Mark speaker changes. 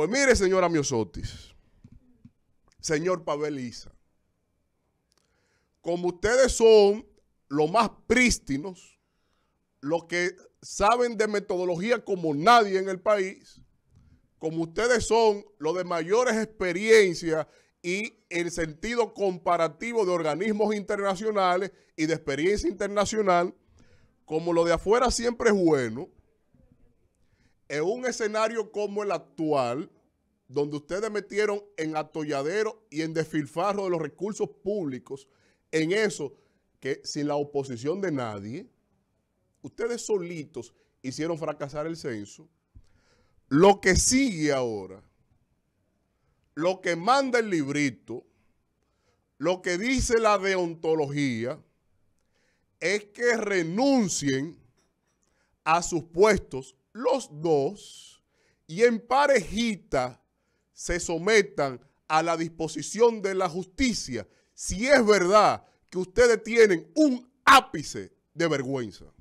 Speaker 1: Pues mire, señora Miosotis, señor Pavel como ustedes son los más prístinos, los que saben de metodología como nadie en el país, como ustedes son los de mayores experiencias y el sentido comparativo de organismos internacionales y de experiencia internacional, como lo de afuera siempre es bueno, en un escenario como el actual, donde ustedes metieron en atolladero y en desfilfarro de los recursos públicos, en eso que sin la oposición de nadie, ustedes solitos hicieron fracasar el censo. Lo que sigue ahora, lo que manda el librito, lo que dice la deontología, es que renuncien a sus puestos los dos y en parejita se sometan a la disposición de la justicia si es verdad que ustedes tienen un ápice de vergüenza.